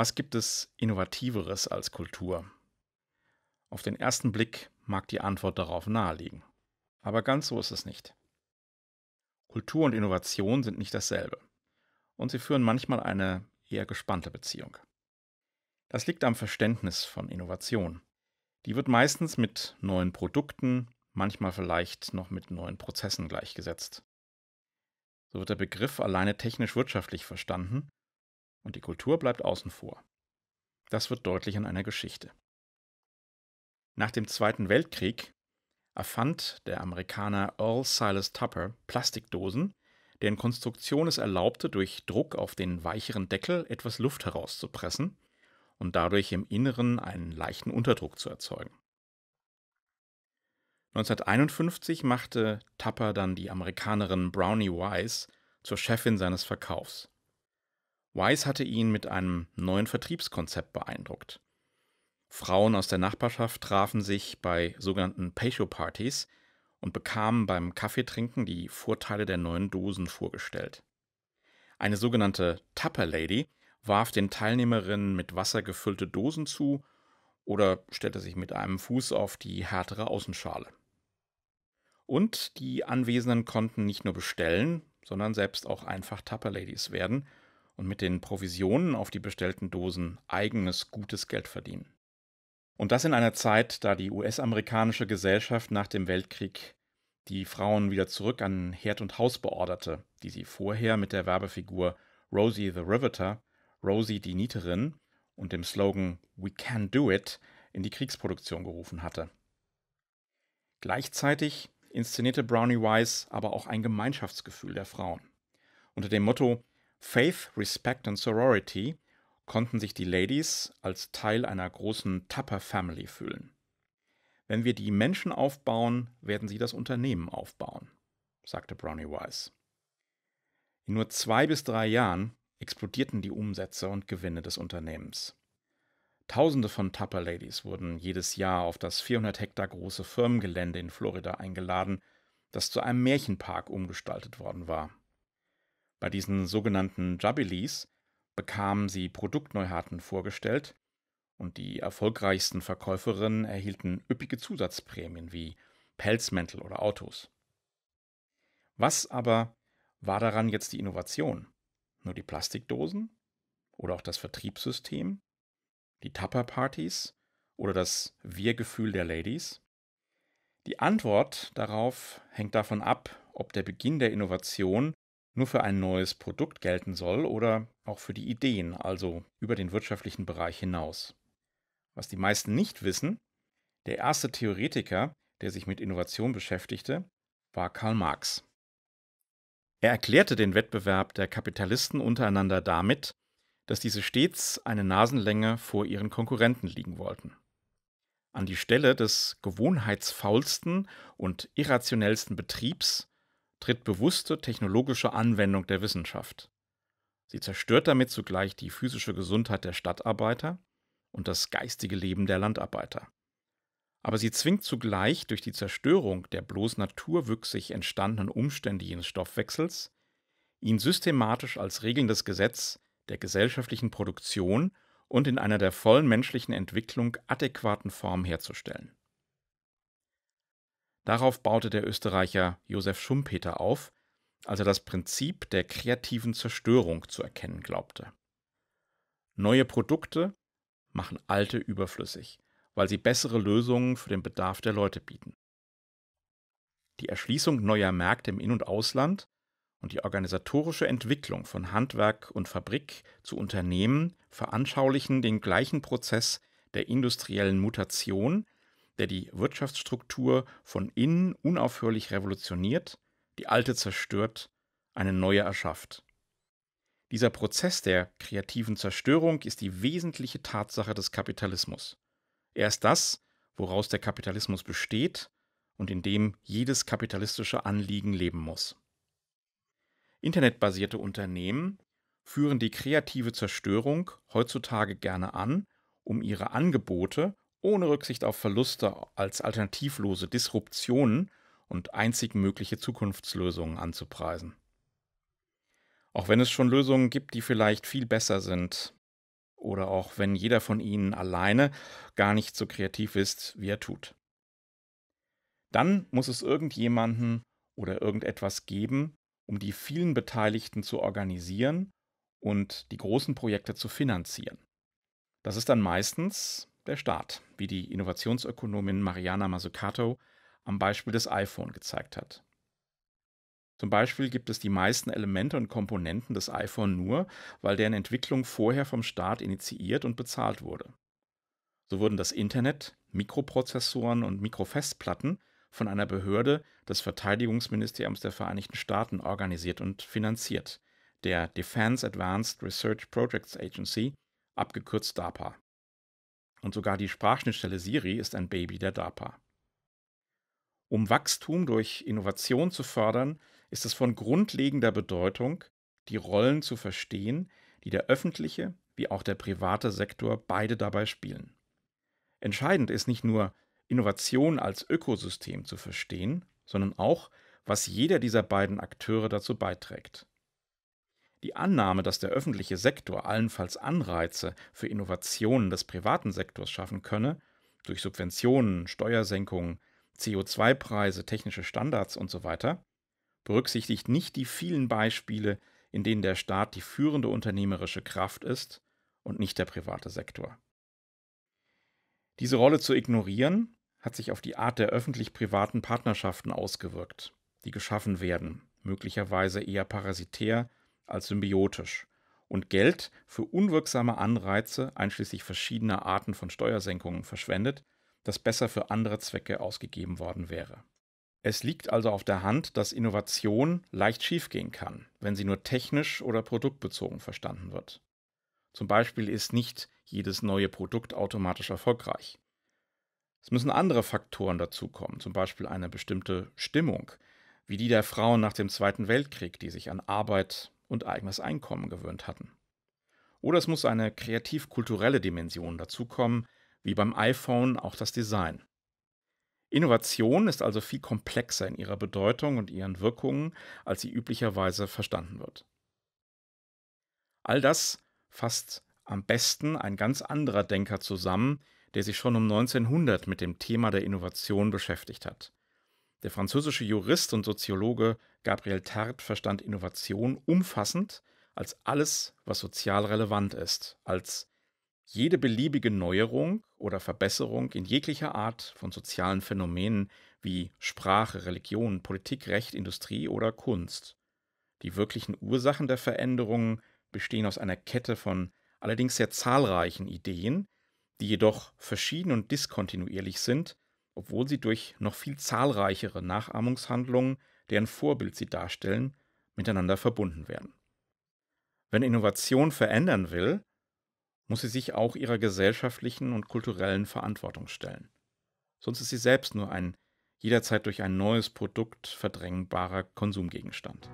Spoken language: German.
Was gibt es Innovativeres als Kultur? Auf den ersten Blick mag die Antwort darauf naheliegen. Aber ganz so ist es nicht. Kultur und Innovation sind nicht dasselbe. Und sie führen manchmal eine eher gespannte Beziehung. Das liegt am Verständnis von Innovation. Die wird meistens mit neuen Produkten, manchmal vielleicht noch mit neuen Prozessen gleichgesetzt. So wird der Begriff alleine technisch-wirtschaftlich verstanden und die Kultur bleibt außen vor. Das wird deutlich an einer Geschichte. Nach dem Zweiten Weltkrieg erfand der Amerikaner Earl Silas Tupper Plastikdosen, deren Konstruktion es erlaubte, durch Druck auf den weicheren Deckel etwas Luft herauszupressen und dadurch im Inneren einen leichten Unterdruck zu erzeugen. 1951 machte Tupper dann die Amerikanerin Brownie Wise zur Chefin seines Verkaufs. Wise hatte ihn mit einem neuen Vertriebskonzept beeindruckt. Frauen aus der Nachbarschaft trafen sich bei sogenannten Patio-Partys und bekamen beim Kaffeetrinken die Vorteile der neuen Dosen vorgestellt. Eine sogenannte Tupper Lady warf den Teilnehmerinnen mit Wasser gefüllte Dosen zu oder stellte sich mit einem Fuß auf die härtere Außenschale. Und die Anwesenden konnten nicht nur bestellen, sondern selbst auch einfach Tupper Ladies werden – und mit den Provisionen auf die bestellten Dosen eigenes gutes Geld verdienen. Und das in einer Zeit, da die US-amerikanische Gesellschaft nach dem Weltkrieg die Frauen wieder zurück an Herd und Haus beorderte, die sie vorher mit der Werbefigur Rosie the Riveter, Rosie die Nieterin und dem Slogan We can do it in die Kriegsproduktion gerufen hatte. Gleichzeitig inszenierte Brownie Wise aber auch ein Gemeinschaftsgefühl der Frauen. Unter dem Motto Faith, Respect und Sorority konnten sich die Ladies als Teil einer großen Tupper Family fühlen. Wenn wir die Menschen aufbauen, werden sie das Unternehmen aufbauen, sagte Brownie Wise. In nur zwei bis drei Jahren explodierten die Umsätze und Gewinne des Unternehmens. Tausende von Tupper Ladies wurden jedes Jahr auf das 400 Hektar große Firmengelände in Florida eingeladen, das zu einem Märchenpark umgestaltet worden war. Bei diesen sogenannten Jubilees bekamen sie Produktneuheiten vorgestellt und die erfolgreichsten Verkäuferinnen erhielten üppige Zusatzprämien wie Pelzmäntel oder Autos. Was aber war daran jetzt die Innovation? Nur die Plastikdosen? Oder auch das Vertriebssystem? Die Tupper-Partys? Oder das Wir-Gefühl der Ladies? Die Antwort darauf hängt davon ab, ob der Beginn der Innovation nur für ein neues Produkt gelten soll oder auch für die Ideen, also über den wirtschaftlichen Bereich hinaus. Was die meisten nicht wissen, der erste Theoretiker, der sich mit Innovation beschäftigte, war Karl Marx. Er erklärte den Wettbewerb der Kapitalisten untereinander damit, dass diese stets eine Nasenlänge vor ihren Konkurrenten liegen wollten. An die Stelle des gewohnheitsfaulsten und irrationellsten Betriebs tritt bewusste technologische Anwendung der Wissenschaft. Sie zerstört damit zugleich die physische Gesundheit der Stadtarbeiter und das geistige Leben der Landarbeiter. Aber sie zwingt zugleich durch die Zerstörung der bloß naturwüchsig entstandenen Umstände jenes Stoffwechsels, ihn systematisch als regelndes Gesetz der gesellschaftlichen Produktion und in einer der vollen menschlichen Entwicklung adäquaten Form herzustellen. Darauf baute der Österreicher Josef Schumpeter auf, als er das Prinzip der kreativen Zerstörung zu erkennen glaubte. Neue Produkte machen alte überflüssig, weil sie bessere Lösungen für den Bedarf der Leute bieten. Die Erschließung neuer Märkte im In- und Ausland und die organisatorische Entwicklung von Handwerk und Fabrik zu Unternehmen veranschaulichen den gleichen Prozess der industriellen Mutation, der die Wirtschaftsstruktur von innen unaufhörlich revolutioniert, die alte zerstört, eine neue erschafft. Dieser Prozess der kreativen Zerstörung ist die wesentliche Tatsache des Kapitalismus. Er ist das, woraus der Kapitalismus besteht und in dem jedes kapitalistische Anliegen leben muss. Internetbasierte Unternehmen führen die kreative Zerstörung heutzutage gerne an, um ihre Angebote ohne Rücksicht auf Verluste als alternativlose Disruptionen und einzig mögliche Zukunftslösungen anzupreisen. Auch wenn es schon Lösungen gibt, die vielleicht viel besser sind, oder auch wenn jeder von ihnen alleine gar nicht so kreativ ist, wie er tut. Dann muss es irgendjemanden oder irgendetwas geben, um die vielen Beteiligten zu organisieren und die großen Projekte zu finanzieren. Das ist dann meistens, der Staat, wie die Innovationsökonomin Mariana Mazzucato am Beispiel des iPhone gezeigt hat. Zum Beispiel gibt es die meisten Elemente und Komponenten des iPhone nur, weil deren Entwicklung vorher vom Staat initiiert und bezahlt wurde. So wurden das Internet, Mikroprozessoren und Mikrofestplatten von einer Behörde des Verteidigungsministeriums der Vereinigten Staaten organisiert und finanziert, der Defense Advanced Research Projects Agency, abgekürzt DARPA. Und sogar die Sprachschnittstelle Siri ist ein Baby der DARPA. Um Wachstum durch Innovation zu fördern, ist es von grundlegender Bedeutung, die Rollen zu verstehen, die der öffentliche wie auch der private Sektor beide dabei spielen. Entscheidend ist nicht nur, Innovation als Ökosystem zu verstehen, sondern auch, was jeder dieser beiden Akteure dazu beiträgt. Die Annahme, dass der öffentliche Sektor allenfalls Anreize für Innovationen des privaten Sektors schaffen könne, durch Subventionen, Steuersenkungen, CO2-Preise, technische Standards und so weiter, berücksichtigt nicht die vielen Beispiele, in denen der Staat die führende unternehmerische Kraft ist und nicht der private Sektor. Diese Rolle zu ignorieren, hat sich auf die Art der öffentlich-privaten Partnerschaften ausgewirkt, die geschaffen werden, möglicherweise eher parasitär als symbiotisch und Geld für unwirksame Anreize einschließlich verschiedener Arten von Steuersenkungen verschwendet, das besser für andere Zwecke ausgegeben worden wäre. Es liegt also auf der Hand, dass Innovation leicht schiefgehen kann, wenn sie nur technisch oder produktbezogen verstanden wird. Zum Beispiel ist nicht jedes neue Produkt automatisch erfolgreich. Es müssen andere Faktoren dazukommen, zum Beispiel eine bestimmte Stimmung, wie die der Frauen nach dem Zweiten Weltkrieg, die sich an Arbeit, und eigenes Einkommen gewöhnt hatten. Oder es muss eine kreativ-kulturelle Dimension dazukommen, wie beim iPhone auch das Design. Innovation ist also viel komplexer in ihrer Bedeutung und ihren Wirkungen, als sie üblicherweise verstanden wird. All das fasst am besten ein ganz anderer Denker zusammen, der sich schon um 1900 mit dem Thema der Innovation beschäftigt hat. Der französische Jurist und Soziologe Gabriel Tart verstand Innovation umfassend als alles, was sozial relevant ist, als jede beliebige Neuerung oder Verbesserung in jeglicher Art von sozialen Phänomenen wie Sprache, Religion, Politik, Recht, Industrie oder Kunst. Die wirklichen Ursachen der Veränderungen bestehen aus einer Kette von allerdings sehr zahlreichen Ideen, die jedoch verschieden und diskontinuierlich sind, obwohl sie durch noch viel zahlreichere Nachahmungshandlungen deren Vorbild sie darstellen, miteinander verbunden werden. Wenn Innovation verändern will, muss sie sich auch ihrer gesellschaftlichen und kulturellen Verantwortung stellen. Sonst ist sie selbst nur ein jederzeit durch ein neues Produkt verdrängbarer Konsumgegenstand.